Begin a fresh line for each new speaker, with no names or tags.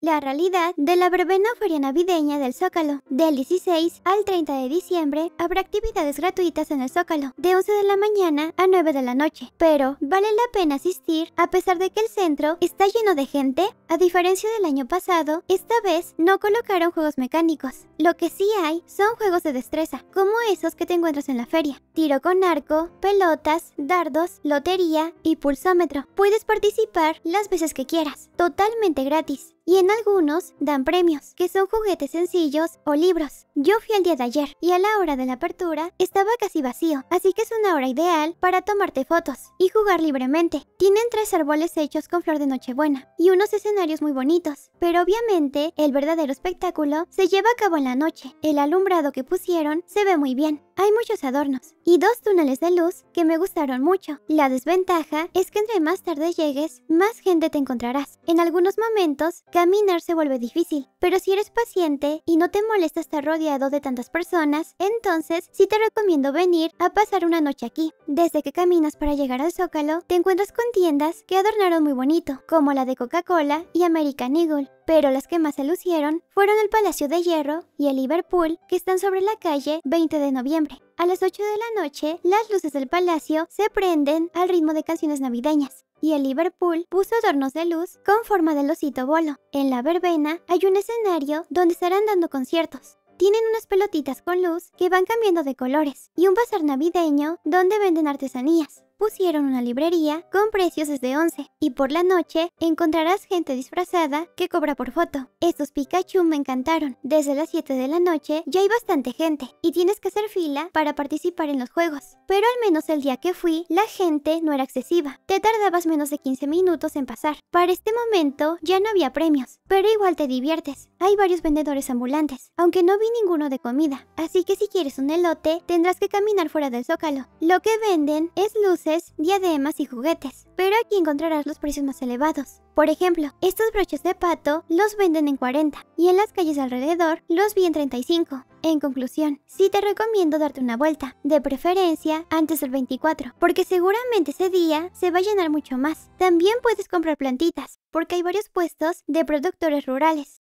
La realidad de la verbena feria navideña del Zócalo. Del 16 al 30 de diciembre habrá actividades gratuitas en el Zócalo, de 11 de la mañana a 9 de la noche. Pero vale la pena asistir a pesar de que el centro está lleno de gente. A diferencia del año pasado, esta vez no colocaron juegos mecánicos. Lo que sí hay son juegos de destreza, como esos que te encuentras en la feria. Tiro con arco, pelotas, dardos, lotería y pulsómetro. Puedes participar las veces que quieras, totalmente gratis y en algunos dan premios, que son juguetes sencillos o libros. Yo fui el día de ayer y a la hora de la apertura estaba casi vacío, así que es una hora ideal para tomarte fotos y jugar libremente. Tienen tres árboles hechos con flor de Nochebuena y unos escenarios muy bonitos, pero obviamente el verdadero espectáculo se lleva a cabo en la noche. El alumbrado que pusieron se ve muy bien, hay muchos adornos y dos túneles de luz que me gustaron mucho. La desventaja es que entre más tarde llegues, más gente te encontrarás. En algunos momentos, caminar se vuelve difícil, pero si eres paciente y no te molesta estar rodeado de tantas personas, entonces sí te recomiendo venir a pasar una noche aquí. Desde que caminas para llegar al Zócalo, te encuentras con tiendas que adornaron muy bonito, como la de Coca-Cola y American Eagle pero las que más se lucieron fueron el Palacio de Hierro y el Liverpool, que están sobre la calle 20 de noviembre. A las 8 de la noche, las luces del palacio se prenden al ritmo de canciones navideñas y el Liverpool puso adornos de luz con forma de losito bolo. En la verbena hay un escenario donde estarán dando conciertos. Tienen unas pelotitas con luz que van cambiando de colores y un bazar navideño donde venden artesanías pusieron una librería con precios desde 11 y por la noche encontrarás gente disfrazada que cobra por foto. Estos Pikachu me encantaron. Desde las 7 de la noche ya hay bastante gente y tienes que hacer fila para participar en los juegos. Pero al menos el día que fui, la gente no era excesiva. Te tardabas menos de 15 minutos en pasar. Para este momento ya no había premios, pero igual te diviertes hay varios vendedores ambulantes, aunque no vi ninguno de comida. Así que si quieres un elote, tendrás que caminar fuera del zócalo. Lo que venden es luces, diademas y juguetes, pero aquí encontrarás los precios más elevados. Por ejemplo, estos broches de pato los venden en 40 y en las calles alrededor los vi en 35. En conclusión, sí te recomiendo darte una vuelta, de preferencia antes del 24, porque seguramente ese día se va a llenar mucho más. También puedes comprar plantitas, porque hay varios puestos de productores rurales.